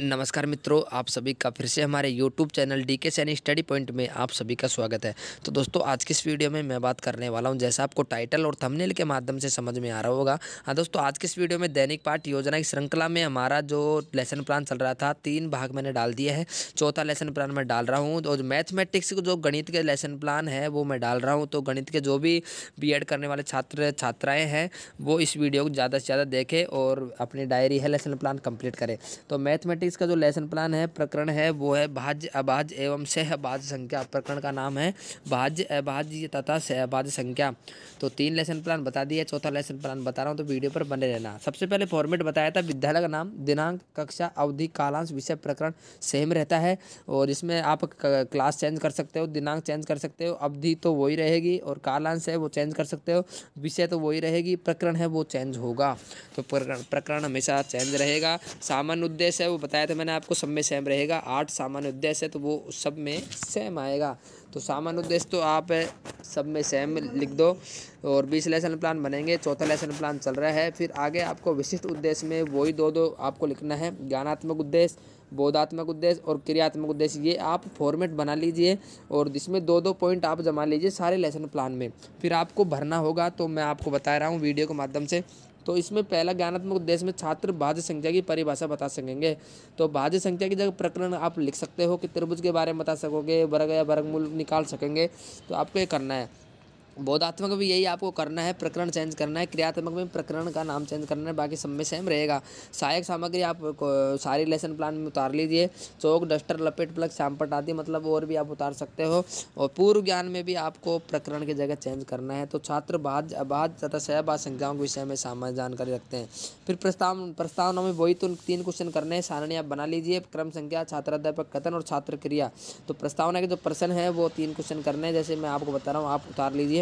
नमस्कार मित्रों आप सभी का फिर से हमारे यूट्यूब चैनल डी के सैनी स्टडी पॉइंट में आप सभी का स्वागत है तो दोस्तों आज की इस वीडियो में मैं बात करने वाला हूं जैसा आपको टाइटल और थंबनेल के माध्यम से समझ में आ रहा होगा हाँ दोस्तों आज की इस वीडियो में दैनिक पाठ योजना की श्रृंखला में हमारा जो लेसन प्लान चल रहा था तीन भाग मैंने डाल दिया है चौथा लेसन प्लान मैं डाल रहा हूँ और मैथमेटिक्स जो गणित के लेसन प्लान है वो मैं डाल रहा हूँ तो गणित के जो भी बी करने वाले छात्र छात्राएँ हैं वो इस वीडियो को ज़्यादा से ज़्यादा देखें और अपनी डायरी है लेसन प्लान कम्प्लीट करें तो मैथमेटिक्स इसका जो लेसन प्लान है प्रकरण है वो है भाज्य अभाज्य एवं सहभाज्य संख्या प्रकरण का नाम है भाज्य अभाज्य तथा सहभाज्य संख्या तो तीन लेसन प्लान बता दिया चौथा लेसन प्लान बता रहा हूँ तो वीडियो पर बने रहना सबसे पहले फॉर्मेट बताया था विद्यालय का नाम दिनांक कक्षा अवधि कालांश विषय प्रकरण सेम रहता है और इसमें आप क्लास चेंज कर सकते हो दिनांक चेंज कर सकते हो अवधि तो वही रहेगी और कालांश है वो चेंज कर सकते हो विषय तो वही रहेगी प्रकरण है वो चेंज होगा तो प्रकरण हमेशा चेंज रहेगा सामान्य उद्देश्य है वो बता बताया था मैंने आपको सब में सेम रहेगा आठ सामान्य उद्देश्य है तो वो सब में सेम आएगा तो सामान्य उद्देश्य तो आप सब में सेम लिख दो और बीस लेसन प्लान बनेंगे चौथा लेसन प्लान चल रहा है फिर आगे आपको विशिष्ट उद्देश्य में वही दो दो आपको लिखना है ज्ञानात्मक उद्देश्य बोधात्मक उद्देश्य और क्रियात्मक उद्देश्य ये आप फॉर्मेट बना लीजिए और जिसमें दो दो पॉइंट आप जमा लीजिए सारे लेसन प्लान में फिर आपको भरना होगा तो मैं आपको बता रहा हूँ वीडियो के माध्यम से तो इसमें पहला ज्ञानात्मक उद्देश्य में छात्र भाज्य संख्या की परिभाषा बता सकेंगे तो भाज्य संख्या की जगह प्रकरण आप लिख सकते हो कि त्रिभुज के बारे में बता सकोगे वर्ग या वर्गमूल निकाल सकेंगे तो आपको ये करना है बोधात्मक भी यही आपको करना है प्रकरण चेंज करना है क्रियात्मक में प्रकरण का नाम चेंज करना है बाकी सब में सेम रहेगा सहायक सामग्री आप सारी लेसन प्लान में उतार लीजिए चौक डस्टर लपेट प्लग सैम्पट आदि मतलब और भी आप उतार सकते हो और पूर्व ज्ञान में भी आपको प्रकरण की जगह चेंज करना है तो छात्र बाद अबाध तथा सहबाद संख्याओं के विषय में सामान्य जानकारी रखते हैं फिर प्रस्ताव प्रस्तावना में वही तो तीन क्वेश्चन करने हैं सारणी आप बना लीजिए क्रम संख्या छात्राध्यापक कथन और छात्र क्रिया तो प्रस्तावना के जो प्रश्न है वो तीन क्वेश्चन करने हैं जैसे मैं आपको बता रहा हूँ आप उतार लीजिए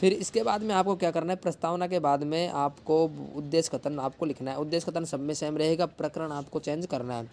फिर इसके बाद में आपको क्या करना है प्रस्तावना के बाद में आपको उद्देश्य कथन आपको लिखना है उद्देश्य कथन सब में सेम रहेगा प्रकरण आपको चेंज करना है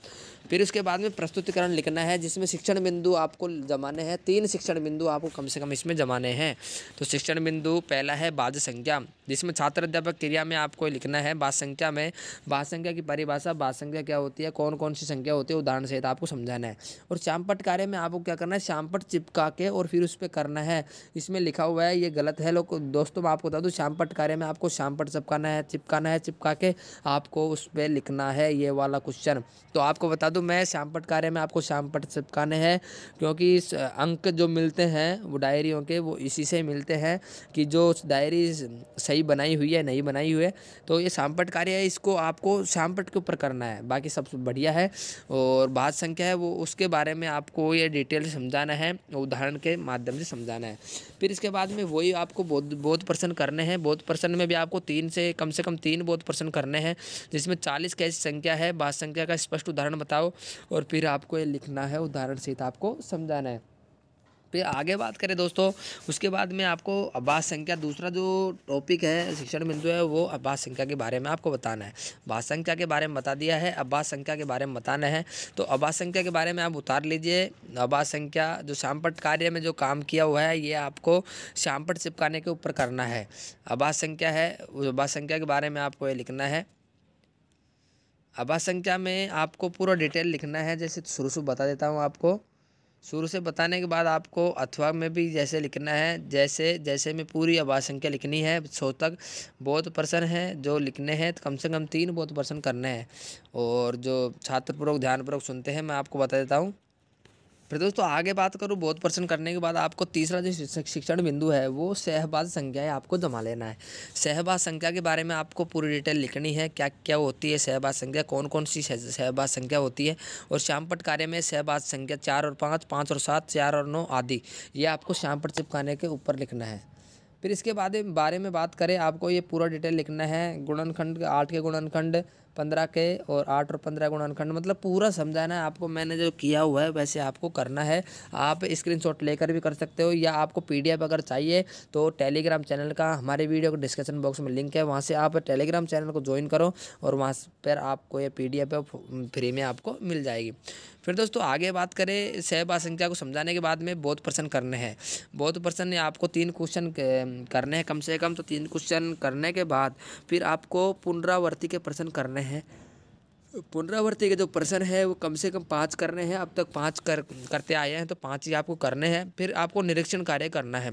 फिर उसके बाद में प्रस्तुतिकरण लिखना है जिसमें शिक्षण बिंदु आपको जमाने हैं तीन शिक्षण बिंदु आपको कम से कम इसमें जमाने हैं तो शिक्षण बिंदु पहला है बाद संख्या जिसमें छात्र अध्यापक क्रिया में आपको लिखना है बाद संख्या में बाद संख्या की परिभाषा बाद संख्या क्या होती है कौन कौन सी संख्या होती है उदाहरण सहित आपको समझाना है और श्यामपट कार्य में आपको क्या करना है श्यामपट चिपका के और फिर उस पर करना है इसमें लिखा हुआ है ये गलत है लोग दोस्तों मैं आपको बता दूँ श्याम पट कार्य में आपको श्याम पट चिपकाना है चिपकाना है चिपका के आपको उस पर लिखना है ये वाला क्वेश्चन तो आपको बता दूँ मैं श्याम पट कार्य में आपको श्याम पट चिपकाने हैं क्योंकि इस अंक जो मिलते हैं वो डायरियों के वो इसी से मिलते हैं कि जो डायरी सही बनाई हुई है नहीं बनाई हुई है तो ये श्याम पट कार्य है इसको आपको श्याम पट के ऊपर करना है बाकी सब बढ़िया है और बात संख्या है वो उसके बारे में आपको ये डिटेल समझाना है उदाहरण के माध्यम से समझाना है फिर इसके बाद में वही आपको बोध बोध प्रसन्न करने हैं बोध प्रसन्न में भी आपको तीन से कम से कम तीन बोध प्रसन्न करने हैं जिसमें चालीस कैसी संख्या है बात संख्या का स्पष्ट उदाहरण बताओ और फिर आपको ये लिखना है उदाहरण सहित आपको समझाना है फिर आगे बात करें दोस्तों उसके बाद में आपको आभास संख्या दूसरा जो टॉपिक है शिक्षण बिंदु है वो आभास संख्या के बारे में आपको बताना है आवास संख्या के बारे में बता दिया है आवास संख्या के बारे में बताना है तो आवास संख्या के बारे में आप उतार लीजिए आवास संख्या जो शामपट कार्य में जो काम किया हुआ है ये आपको शामपट चिपकाने के ऊपर करना है आभास संख्या है उस आभास संख्या के बारे में आपको ये लिखना है आभास संख्या में आपको पूरा डिटेल लिखना है जैसे शुरू शुरू बता देता हूँ आपको शुरू से बताने के बाद आपको अथवा में भी जैसे लिखना है जैसे जैसे में पूरी आवाज संख्या लिखनी है सौ तक बहुत प्रश्न है जो लिखने हैं तो कम से कम तीन बहुत प्रश्न करने हैं और जो छात्रपूर्वक ध्यानपूर्वक सुनते हैं मैं आपको बता देता हूँ फिर दोस्तों आगे बात करूँ बहुत प्रश्न करने के बाद आपको तीसरा जो शिक्षण बिंदु है वो सहबाज संख्याएँ आपको जमा लेना है सहबाज संख्या के बारे में आपको पूरी डिटेल लिखनी है क्या क्या होती है सहबाज संख्या कौन कौन सी सहबाज संख्या होती है और श्यामपट कार्य में सहबाज संख्या चार और पाँच पाँच और सात चार और नौ आदि ये आपको श्यामपट चिपकाने के ऊपर लिखना है फिर इसके बाद बारे में बात करें आपको ये पूरा डिटेल लिखना है गुणनखंड आठ के गुणनखंड पंद्रह के और आठ और पंद्रह गुणा मतलब पूरा समझाना है आपको मैंने जो किया हुआ है वैसे आपको करना है आप स्क्रीनशॉट लेकर भी कर सकते हो या आपको पीडीएफ अगर चाहिए तो टेलीग्राम चैनल का हमारे वीडियो के डिस्क्रिप्शन बॉक्स में लिंक है वहाँ से आप टेलीग्राम चैनल को ज्वाइन करो और वहाँ पर आपको ये पी डी फ्री में आपको मिल जाएगी फिर दोस्तों आगे बात करें सहबा संख्या को समझाने के बाद में बहुत प्रश्न करने हैं बहुत प्रश्न आपको तीन क्वेश्चन करने हैं कम से कम तो तीन क्वेश्चन करने के बाद फिर आपको पुनरावर्ती के प्रश्न करने हैं हैं पुनरावृत्ति के जो प्रश्न है वो कम से कम पाँच करने हैं अब तक पाँच कर करते आए हैं तो पाँच ही आपको करने हैं फिर आपको निरीक्षण कार्य करना है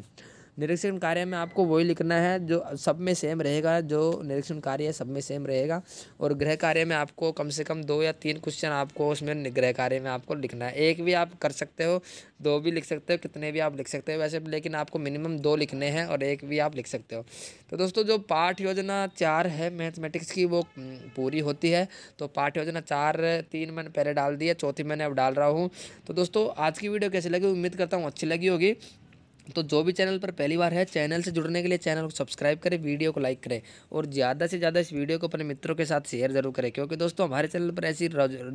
निरीक्षण कार्य में आपको वही लिखना है जो सब में सेम रहेगा जो निरीक्षण कार्य है सब में सेम रहेगा और गृह कार्य में आपको कम से कम दो या तीन क्वेश्चन आपको उसमें गृह कार्य में आपको लिखना है एक भी आप कर सकते हो दो भी लिख सकते हो कितने भी आप लिख सकते हो वैसे लेकिन आपको मिनिमम दो लिखने हैं और एक भी आप लिख सकते हो तो दोस्तों जो पाठ योजना चार है मैथमेटिक्स की वो पूरी होती है तो पाठ योजना चार तीन मैंने पहले डाल दी है चौथी मैंने अब डाल रहा हूँ तो दोस्तों आज की वीडियो कैसी लगी उम्मीद करता हूँ अच्छी लगी होगी तो जो भी चैनल पर पहली बार है चैनल से जुड़ने के लिए चैनल को सब्सक्राइब करें वीडियो को लाइक करें और ज़्यादा से ज़्यादा इस वीडियो को अपने मित्रों के साथ शेयर जरूर करें क्योंकि दोस्तों हमारे चैनल पर ऐसी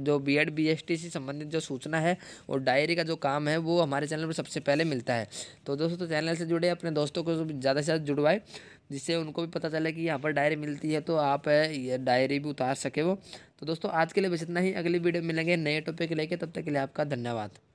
जो B Ed B S T से संबंधित जो सूचना है और डायरी का जो काम है वो हमारे चैनल पर सबसे पहले मिलता है तो दोस्तों तो चैनल से जुड़े अपने दोस्तों को ज़्यादा से ज़्यादा जुड़वाए जिससे उनको भी पता चले कि यहाँ पर डायरी मिलती है तो आप ये डायरी भी उतार सके वो तो दोस्तों आज के लिए बस इतना ही अगली वीडियो मिलेंगे नए टॉपिक लेके तब तक के लिए आपका धन्यवाद